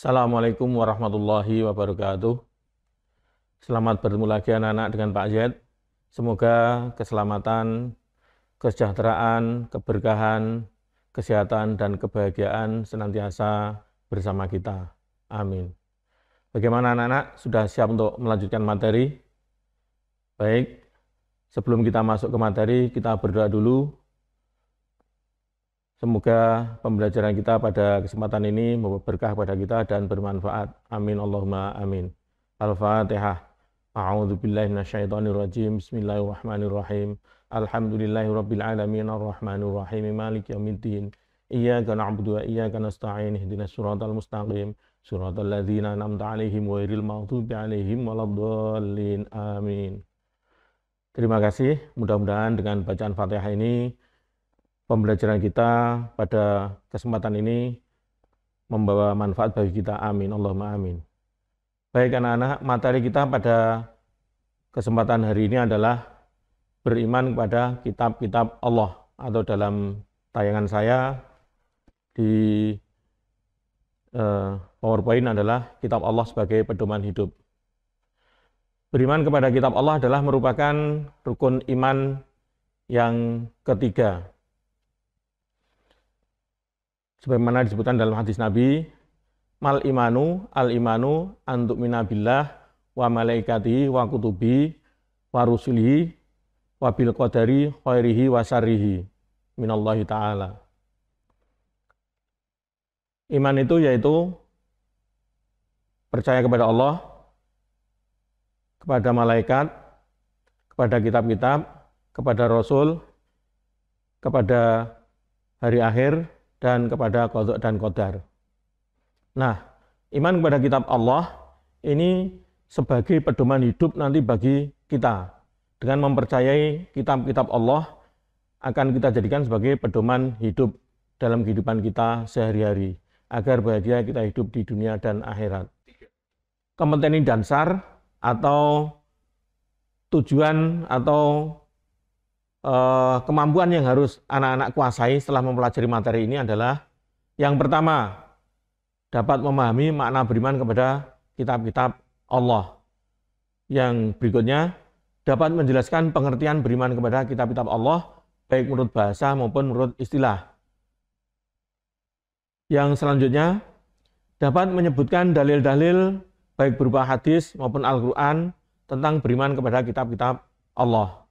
Assalamualaikum warahmatullahi wabarakatuh. Selamat bertemu lagi anak-anak dengan Pak Zed. Semoga keselamatan, kesejahteraan, keberkahan, kesehatan, dan kebahagiaan senantiasa bersama kita. Amin. Bagaimana anak-anak? Sudah siap untuk melanjutkan materi? Baik, sebelum kita masuk ke materi, kita berdoa dulu. Semoga pembelajaran kita pada kesempatan ini membawa berkah pada kita dan bermanfaat. Amin Allahumma amin. Al-Fatihah. A'udzu billahi minasyaitonir rajim. Bismillahirrahmanirrahim. Alhamdulillahirabbil alamin arrahmanir rahim maliki yaumiddin. Iyyaka na'budu wa iyyaka nasta'in. Ihdinash shiratal mustaqim. Shiratal ladzina an'amta 'alaihim ghairil maghdubi 'alaihim waladdallin. Amin. Terima kasih. Mudah-mudahan dengan bacaan Fatihah ini pembelajaran kita pada kesempatan ini membawa manfaat bagi kita. Amin. Allahumma amin. Baik anak-anak, materi kita pada kesempatan hari ini adalah beriman kepada kitab-kitab Allah atau dalam tayangan saya di eh, PowerPoint adalah kitab Allah sebagai pedoman hidup. Beriman kepada kitab Allah adalah merupakan rukun iman yang ketiga sebagaimana disebutkan dalam hadis Nabi mal imanu al imanu antuk minabillah wa malaikati wa kutubi wa rusulihi wa bil qadari khairihi wa sarihi minallahi ta'ala iman itu yaitu percaya kepada Allah kepada malaikat kepada kitab-kitab kepada rasul kepada hari akhir dan kepada kodok dan kodar. Nah, iman kepada kitab Allah ini sebagai pedoman hidup nanti bagi kita. Dengan mempercayai kitab-kitab Allah akan kita jadikan sebagai pedoman hidup dalam kehidupan kita sehari-hari agar bahagia kita hidup di dunia dan akhirat. Kementerian sar atau tujuan atau uh, kemampuan yang harus anak-anak kuasai setelah mempelajari materi ini adalah yang pertama dapat memahami makna beriman kepada kitab-kitab Allah. Yang berikutnya dapat menjelaskan pengertian beriman kepada kitab-kitab Allah baik menurut bahasa maupun menurut istilah. Yang selanjutnya dapat menyebutkan dalil-dalil baik berupa hadis maupun Al-Qur'an tentang beriman kepada kitab-kitab Allah.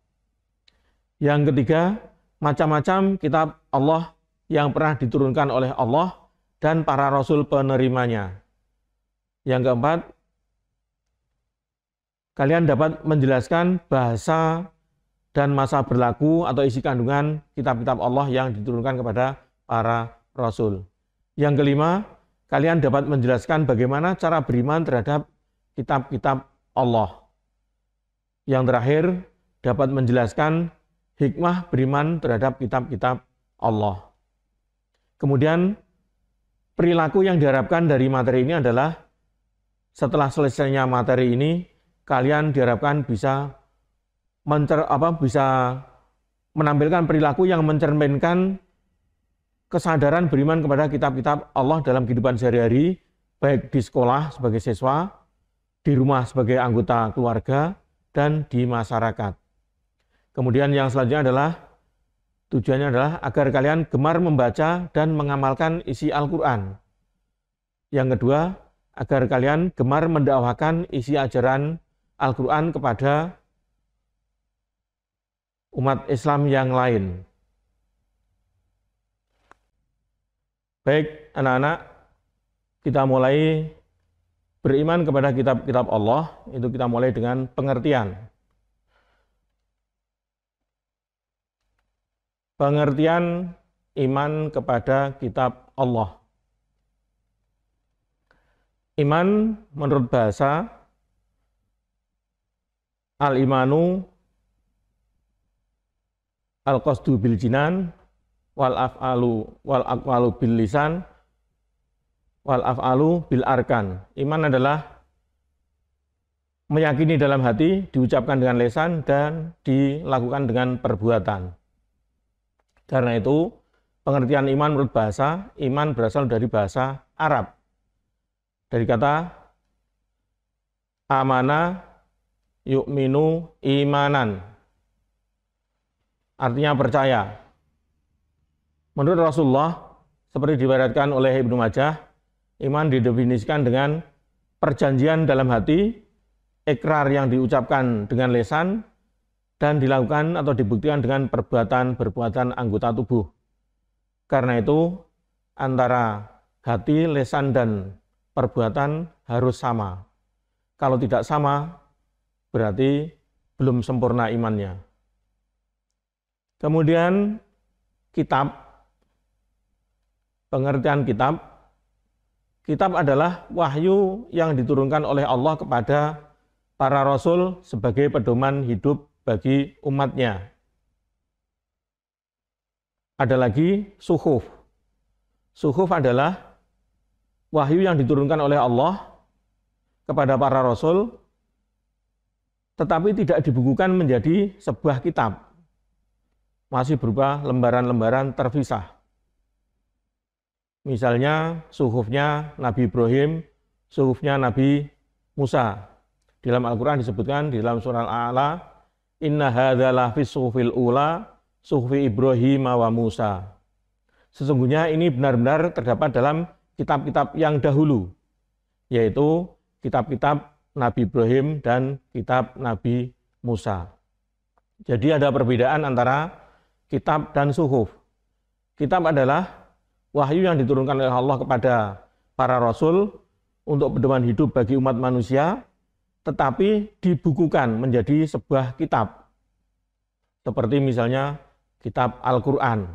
Yang ketiga, macam-macam kitab Allah yang pernah diturunkan oleh Allah dan para rasul penerimanya. Yang keempat, kalian dapat menjelaskan bahasa dan masa berlaku atau isi kandungan kitab-kitab Allah yang diturunkan kepada para rasul. Yang kelima, kalian dapat menjelaskan bagaimana cara beriman terhadap kitab-kitab Allah. Yang terakhir, dapat menjelaskan hikmah beriman terhadap kitab-kitab Allah. Kemudian perilaku yang diharapkan dari materi ini adalah setelah selesainya materi ini kalian diharapkan bisa mencer, apa bisa menampilkan perilaku yang mencerminkan kesadaran beriman kepada kitab-kitab Allah dalam kehidupan sehari-hari baik di sekolah sebagai siswa, di rumah sebagai anggota keluarga dan di masyarakat. Kemudian yang selanjutnya adalah tujuannya adalah agar kalian gemar membaca dan mengamalkan isi Al-Qur'an. Yang kedua, agar kalian gemar mendakwahkan isi ajaran Al-Qur'an kepada umat Islam yang lain. Baik, anak-anak, kita mulai beriman kepada kitab-kitab Allah, itu kita mulai dengan pengertian. pengertian iman kepada kitab Allah. Iman menurut bahasa al-imanu al-qasdu bil jinan wal af'alu wal aqwalu bil lisan wal af'alu bil arkan. Iman adalah meyakini dalam hati, diucapkan dengan lesan dan dilakukan dengan perbuatan. Karena itu, pengertian iman menurut bahasa, iman berasal dari bahasa Arab. Dari kata amana yukminu imanan. Artinya percaya. Menurut Rasulullah, seperti diwaratkan oleh Ibnu Majah, iman didefinisikan dengan perjanjian dalam hati, ikrar yang diucapkan dengan lesan, dan dilakukan atau dibuktikan dengan perbuatan-perbuatan anggota tubuh. Karena itu, antara hati, lesan, dan perbuatan harus sama. Kalau tidak sama, berarti belum sempurna imannya. Kemudian kitab, pengertian kitab, kitab adalah wahyu yang diturunkan oleh Allah kepada para rasul sebagai pedoman hidup bagi umatnya. Ada lagi suhuf. Suhuf adalah wahyu yang diturunkan oleh Allah kepada para rasul tetapi tidak dibukukan menjadi sebuah kitab. Masih berupa lembaran-lembaran terpisah. Misalnya suhufnya Nabi Ibrahim, suhufnya Nabi Musa. Dalam Al-Quran disebutkan, di dalam surah Al-A'la, Inna hadzalah fi suhufil ula suhufi Ibrahim wa Musa. Sesungguhnya ini benar-benar terdapat dalam kitab-kitab yang dahulu, yaitu kitab-kitab Nabi Ibrahim dan kitab Nabi Musa. Jadi ada perbedaan antara kitab dan suhuf. Kitab adalah wahyu yang diturunkan oleh Allah kepada para rasul untuk pedoman hidup bagi umat manusia tetapi dibukukan menjadi sebuah kitab. Seperti misalnya kitab Al-Quran.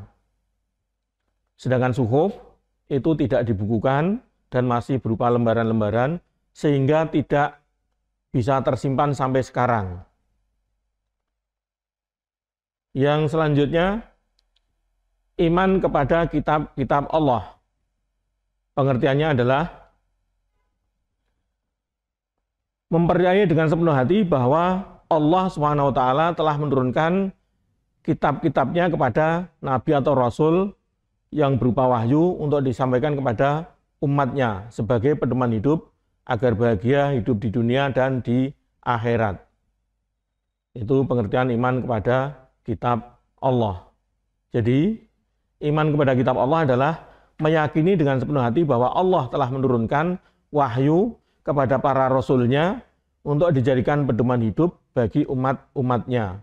Sedangkan suhuf itu tidak dibukukan dan masih berupa lembaran-lembaran sehingga tidak bisa tersimpan sampai sekarang. Yang selanjutnya, iman kepada kitab-kitab Allah. Pengertiannya adalah mempercayai dengan sepenuh hati bahwa Allah Swt telah menurunkan kitab-kitabnya kepada nabi atau rasul yang berupa wahyu untuk disampaikan kepada umatnya sebagai pedoman hidup agar bahagia hidup di dunia dan di akhirat. Itu pengertian iman kepada kitab Allah. Jadi, iman kepada kitab Allah adalah meyakini dengan sepenuh hati bahwa Allah telah menurunkan wahyu kepada para rasulnya untuk dijadikan pedoman hidup bagi umat-umatnya.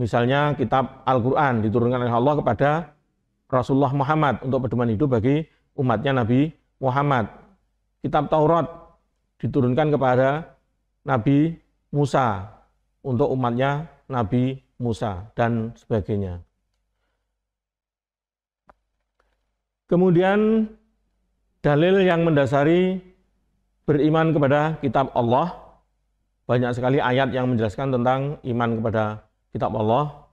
Misalnya kitab Al-Quran diturunkan oleh Allah kepada Rasulullah Muhammad untuk pedoman hidup bagi umatnya Nabi Muhammad. Kitab Taurat diturunkan kepada Nabi Musa untuk umatnya Nabi Musa dan sebagainya. Kemudian dalil yang mendasari beriman kepada kitab Allah. Banyak sekali ayat yang menjelaskan tentang iman kepada kitab Allah.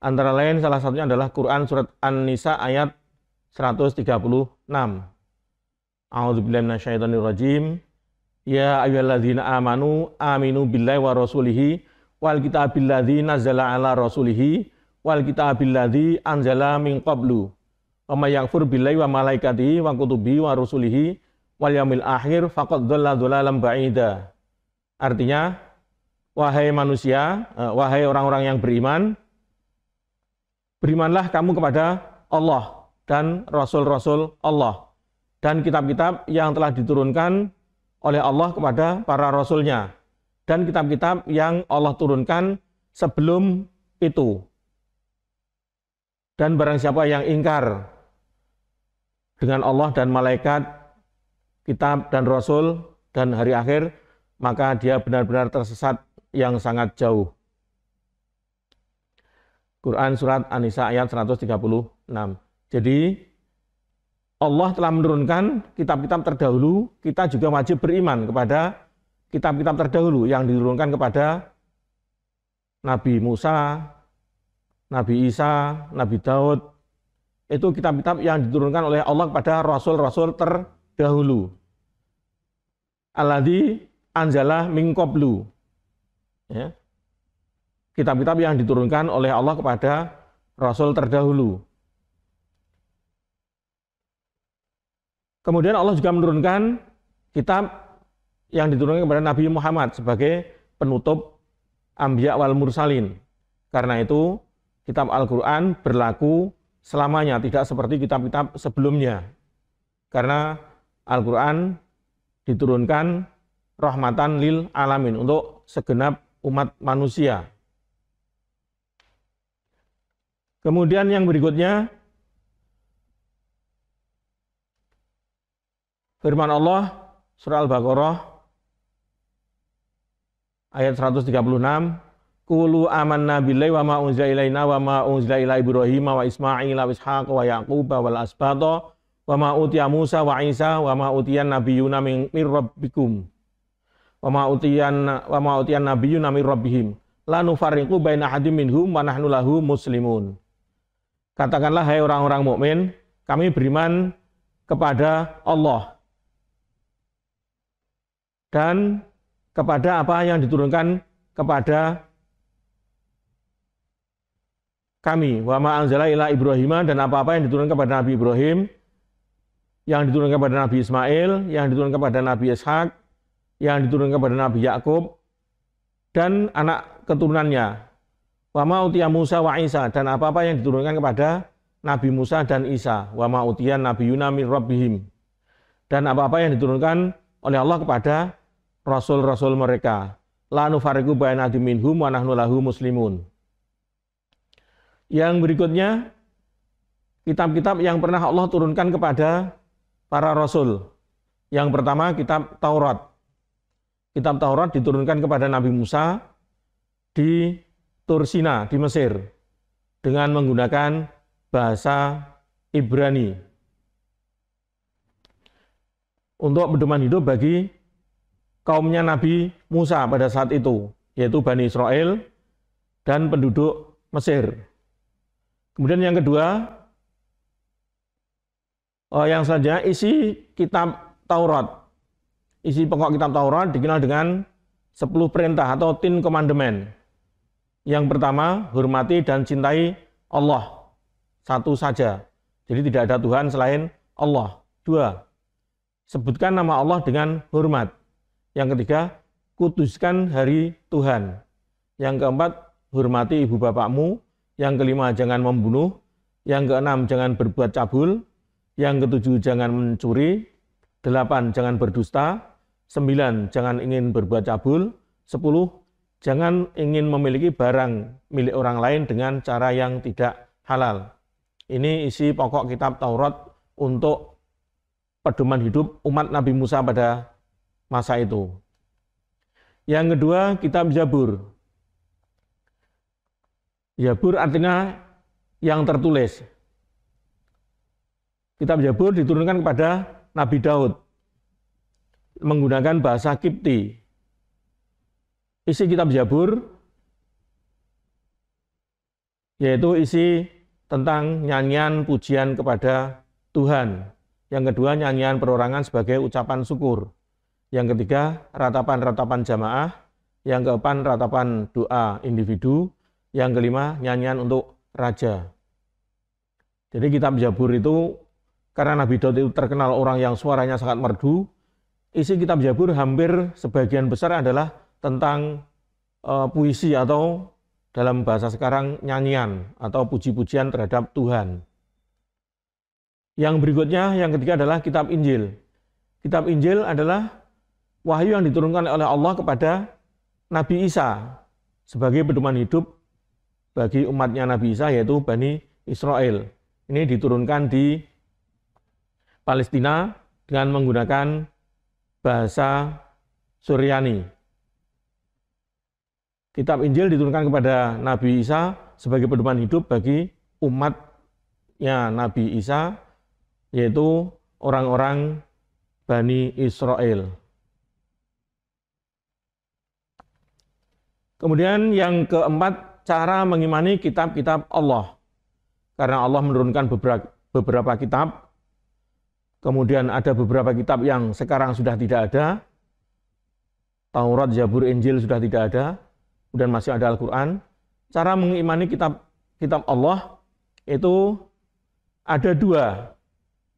Antara lain salah satunya adalah Quran surat An-Nisa ayat 136. rajim. Ya ayyuhalladzina amanu aminu billahi wa rasulihi wal kitabil ladzi nazzala ala rasulihi wal kitabil ladzi anzala min qablu wa may yakfur billahi wa malaikatihi wa kutubi wa rusulihi wal yaumil akhir faqad dhalla dhalalan ba'ida. Artinya, wahai manusia, eh, wahai orang-orang yang beriman, berimanlah kamu kepada Allah dan rasul-rasul Allah dan kitab-kitab yang telah diturunkan oleh Allah kepada para rasulnya dan kitab-kitab yang Allah turunkan sebelum itu. Dan barang siapa yang ingkar dengan Allah dan malaikat, kitab dan rasul, dan hari akhir, maka dia benar-benar tersesat yang sangat jauh. Quran Surat An-Nisa ayat 136. Jadi, Allah telah menurunkan kitab-kitab terdahulu, kita juga wajib beriman kepada kitab-kitab terdahulu yang diturunkan kepada Nabi Musa, Nabi Isa, Nabi Daud, itu kitab-kitab yang diturunkan oleh Allah kepada rasul-rasul terdahulu. Aladi anjalah mingkoblu. Ya. Kitab-kitab yang diturunkan oleh Allah kepada rasul terdahulu. Kemudian Allah juga menurunkan kitab yang diturunkan kepada Nabi Muhammad sebagai penutup Ambiya wal Mursalin. Karena itu kitab Al-Quran berlaku selamanya, tidak seperti kitab-kitab sebelumnya. Karena Al-Quran diturunkan rahmatan lil alamin untuk segenap umat manusia. Kemudian yang berikutnya firman Allah surah Al-Baqarah ayat 136 Kulu nabi billahi wa ma unzila ilaina wa ma ila Ibrahim wa Ismail wa Ishaq wa Yaqub al Asbato wa ma Musa wa Isa wa ma nabi nabiyuna min rabbikum wa ma utiyan wa ma utiyan nabiyuna min rabbihim la nufarriqu baina hadim minhum wa nahnu lahu muslimun. Katakanlah hai orang-orang mukmin, kami beriman kepada Allah dan kepada apa yang diturunkan kepada kami wa ma anzala ila Ibrahim dan apa-apa yang diturunkan kepada Nabi Ibrahim yang diturunkan kepada Nabi Ismail, yang diturunkan kepada Nabi Ishak, yang diturunkan kepada Nabi Yakub dan anak keturunannya. Wa ma utia Musa wa Isa dan apa-apa yang diturunkan kepada Nabi Musa dan Isa, wa ma utia Nabi Yunami Rabbihim dan apa-apa yang diturunkan oleh Allah kepada rasul-rasul mereka. La nufariku bayan minhum wa nahnu lahu muslimun. Yang berikutnya, kitab-kitab yang pernah Allah turunkan kepada para rasul. Yang pertama, kitab Taurat. Kitab Taurat diturunkan kepada Nabi Musa di Tursina, di Mesir, dengan menggunakan bahasa Ibrani. Untuk pedoman hidup bagi kaumnya Nabi Musa pada saat itu, yaitu Bani Israel dan penduduk Mesir. Kemudian yang kedua, eh, yang saja isi kitab Taurat. Isi pokok kitab Taurat dikenal dengan 10 perintah atau tin commandment. Yang pertama, hormati dan cintai Allah. Satu saja. Jadi tidak ada Tuhan selain Allah. Dua, sebutkan nama Allah dengan hormat. Yang ketiga, kuduskan hari Tuhan. Yang keempat, hormati ibu bapakmu yang kelima, jangan membunuh. Yang keenam, jangan berbuat cabul. Yang ketujuh, jangan mencuri. Delapan, jangan berdusta. Sembilan, jangan ingin berbuat cabul. Sepuluh, jangan ingin memiliki barang milik orang lain dengan cara yang tidak halal. Ini isi pokok kitab Taurat untuk pedoman hidup umat Nabi Musa pada masa itu. Yang kedua, kitab Zabur. Yabur artinya yang tertulis. Kitab Yabur diturunkan kepada Nabi Daud menggunakan bahasa Kipti. Isi kitab Yabur yaitu isi tentang nyanyian pujian kepada Tuhan. Yang kedua nyanyian perorangan sebagai ucapan syukur. Yang ketiga ratapan-ratapan jamaah. Yang keempat ratapan doa individu. Yang kelima, nyanyian untuk raja. Jadi kitab Jabur itu karena Nabi Daud itu terkenal orang yang suaranya sangat merdu, isi kitab Jabur hampir sebagian besar adalah tentang e, puisi atau dalam bahasa sekarang nyanyian atau puji-pujian terhadap Tuhan. Yang berikutnya, yang ketiga adalah kitab Injil. Kitab Injil adalah wahyu yang diturunkan oleh Allah kepada Nabi Isa sebagai pedoman hidup bagi umatnya Nabi Isa yaitu Bani Israel. Ini diturunkan di Palestina dengan menggunakan bahasa Suryani. Kitab Injil diturunkan kepada Nabi Isa sebagai pedoman hidup bagi umatnya Nabi Isa, yaitu orang-orang Bani Israel. Kemudian yang keempat cara mengimani kitab-kitab Allah. Karena Allah menurunkan beberapa, beberapa kitab, kemudian ada beberapa kitab yang sekarang sudah tidak ada, Taurat, Jabur Injil sudah tidak ada, kemudian masih ada Al-Quran. Cara mengimani kitab kitab Allah itu ada dua.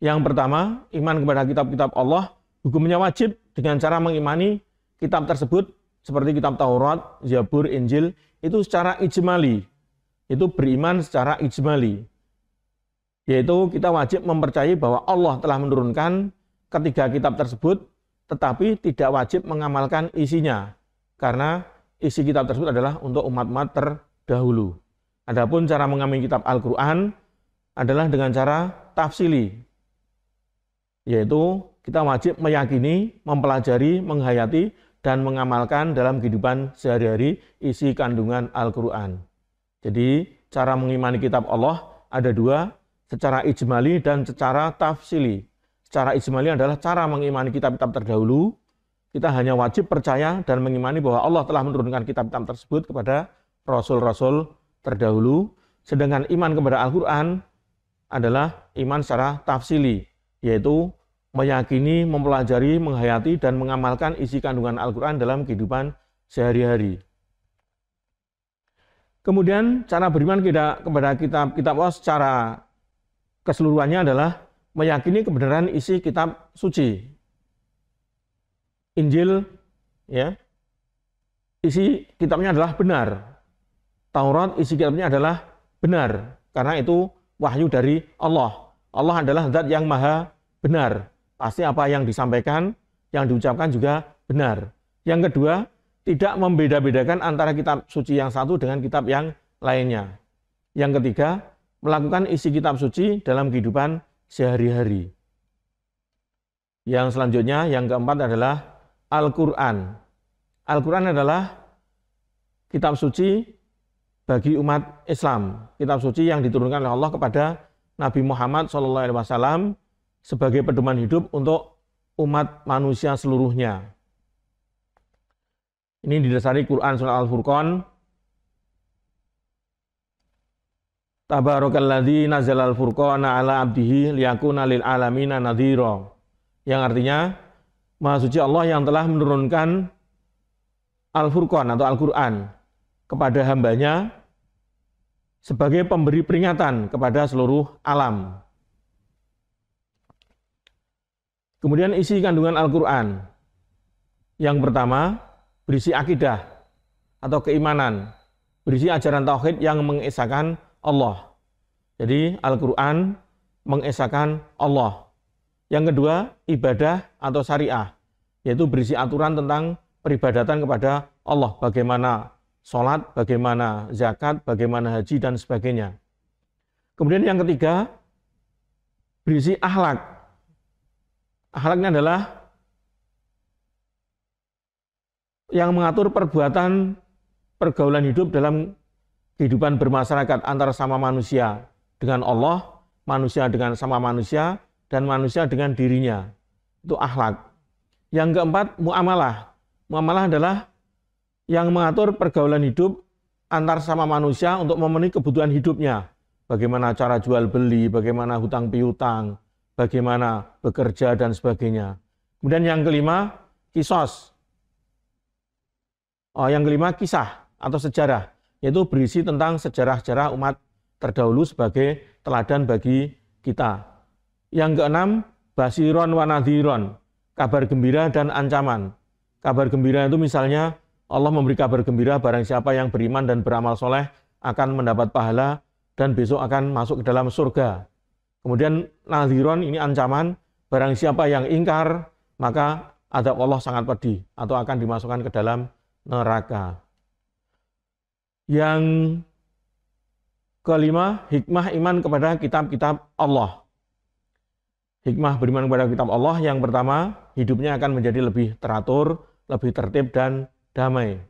Yang pertama, iman kepada kitab-kitab Allah, hukumnya wajib dengan cara mengimani kitab tersebut seperti kitab Taurat, Zabur, Injil, itu secara ijmali. Itu beriman secara ijmali. Yaitu kita wajib mempercayai bahwa Allah telah menurunkan ketiga kitab tersebut, tetapi tidak wajib mengamalkan isinya. Karena isi kitab tersebut adalah untuk umat-umat terdahulu. Adapun cara mengamini kitab Al-Quran adalah dengan cara tafsili, yaitu kita wajib meyakini, mempelajari, menghayati dan mengamalkan dalam kehidupan sehari-hari isi kandungan Al-Quran. Jadi, cara mengimani kitab Allah ada dua, secara ijmali dan secara tafsili. Secara ijmali adalah cara mengimani kitab-kitab terdahulu, kita hanya wajib percaya dan mengimani bahwa Allah telah menurunkan kitab-kitab tersebut kepada rasul-rasul terdahulu. Sedangkan iman kepada Al-Quran adalah iman secara tafsili, yaitu meyakini, mempelajari, menghayati, dan mengamalkan isi kandungan Al-Quran dalam kehidupan sehari-hari. Kemudian cara beriman kita kepada kitab-kitab Allah secara keseluruhannya adalah meyakini kebenaran isi kitab suci. Injil ya. Isi kitabnya adalah benar. Taurat isi kitabnya adalah benar karena itu wahyu dari Allah. Allah adalah zat yang maha benar. Pasti apa yang disampaikan, yang diucapkan juga benar. Yang kedua, tidak membeda-bedakan antara kitab suci yang satu dengan kitab yang lainnya. Yang ketiga, melakukan isi kitab suci dalam kehidupan sehari-hari. Yang selanjutnya, yang keempat adalah Al-Quran. Al-Quran adalah kitab suci bagi umat Islam, kitab suci yang diturunkan oleh Allah kepada Nabi Muhammad SAW sebagai pedoman hidup untuk umat manusia seluruhnya. Ini didasari Quran Surah Al-Furqan. Tabarakalladzi Nazal al-furqana ala abdihi liyakuna lil alamina nadhira. Yang artinya Maha suci Allah yang telah menurunkan Al-Furqan atau Al-Qur'an kepada hambanya sebagai pemberi peringatan kepada seluruh alam. Kemudian isi kandungan Al-Quran. Yang pertama, berisi akidah atau keimanan. Berisi ajaran tauhid yang mengesahkan Allah. Jadi Al-Quran mengesahkan Allah. Yang kedua, ibadah atau syariah. Yaitu berisi aturan tentang peribadatan kepada Allah. Bagaimana sholat, bagaimana zakat, bagaimana haji, dan sebagainya. Kemudian yang ketiga, berisi ahlak akhlaknya adalah yang mengatur perbuatan pergaulan hidup dalam kehidupan bermasyarakat antara sama manusia dengan Allah, manusia dengan sama manusia, dan manusia dengan dirinya. Itu akhlak. Yang keempat, muamalah. Muamalah adalah yang mengatur pergaulan hidup antar sama manusia untuk memenuhi kebutuhan hidupnya. Bagaimana cara jual beli, bagaimana hutang piutang, bagaimana bekerja dan sebagainya. Kemudian yang kelima, kisos. Oh, yang kelima, kisah atau sejarah, yaitu berisi tentang sejarah-sejarah umat terdahulu sebagai teladan bagi kita. Yang keenam, basiron wanadiron, kabar gembira dan ancaman. Kabar gembira itu misalnya Allah memberi kabar gembira barang siapa yang beriman dan beramal soleh akan mendapat pahala dan besok akan masuk ke dalam surga. Kemudian naziron ini ancaman, barang siapa yang ingkar, maka adab Allah sangat pedih atau akan dimasukkan ke dalam neraka. Yang kelima, hikmah iman kepada kitab-kitab Allah. Hikmah beriman kepada kitab Allah yang pertama, hidupnya akan menjadi lebih teratur, lebih tertib dan damai.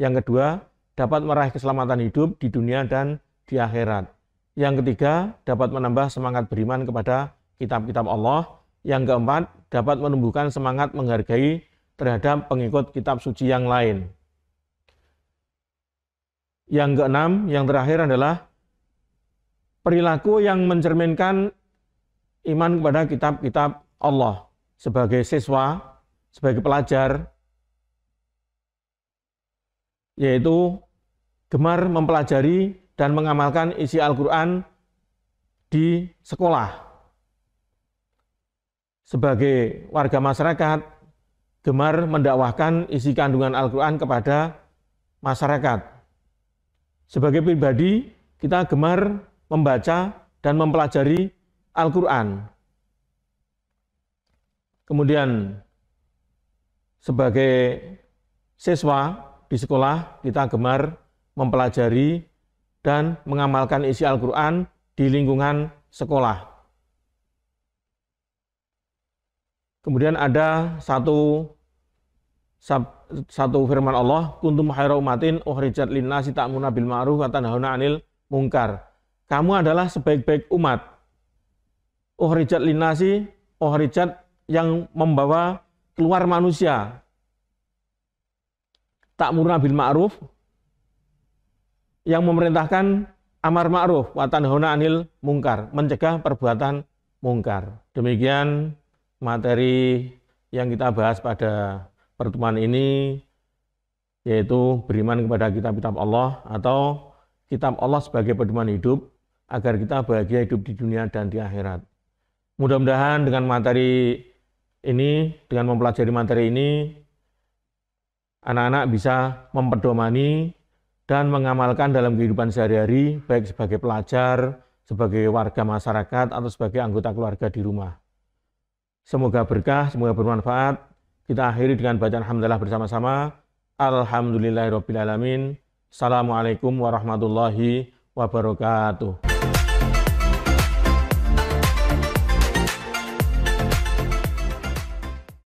Yang kedua, dapat meraih keselamatan hidup di dunia dan di akhirat. Yang ketiga, dapat menambah semangat beriman kepada kitab-kitab Allah. Yang keempat, dapat menumbuhkan semangat menghargai terhadap pengikut kitab suci yang lain. Yang keenam, yang terakhir adalah perilaku yang mencerminkan iman kepada kitab-kitab Allah sebagai siswa, sebagai pelajar, yaitu gemar mempelajari dan mengamalkan isi Al-Quran di sekolah. Sebagai warga masyarakat, gemar mendakwahkan isi kandungan Al-Quran kepada masyarakat. Sebagai pribadi, kita gemar membaca dan mempelajari Al-Quran. Kemudian, sebagai siswa di sekolah, kita gemar mempelajari dan mengamalkan isi Al-Quran di lingkungan sekolah. Kemudian ada satu satu firman Allah, kuntum khairu umatin Richard linnasi ta'muna bil ma'ruf wa tanhauna 'anil mungkar. Kamu adalah sebaik-baik umat. Ukhrijat linnasi, uhrijat yang membawa keluar manusia. Ta'muna bil ma'ruf yang memerintahkan amar ma'ruf wa tanhauna anil mungkar, mencegah perbuatan mungkar. Demikian materi yang kita bahas pada pertemuan ini yaitu beriman kepada kitab-kitab Allah atau kitab Allah sebagai pedoman hidup agar kita bahagia hidup di dunia dan di akhirat. Mudah-mudahan dengan materi ini, dengan mempelajari materi ini, anak-anak bisa memperdomani dan mengamalkan dalam kehidupan sehari-hari, baik sebagai pelajar, sebagai warga masyarakat, atau sebagai anggota keluarga di rumah. Semoga berkah, semoga bermanfaat. Kita akhiri dengan bacaan Alhamdulillah bersama-sama. Alhamdulillahirrabbilalamin. Assalamualaikum warahmatullahi wabarakatuh.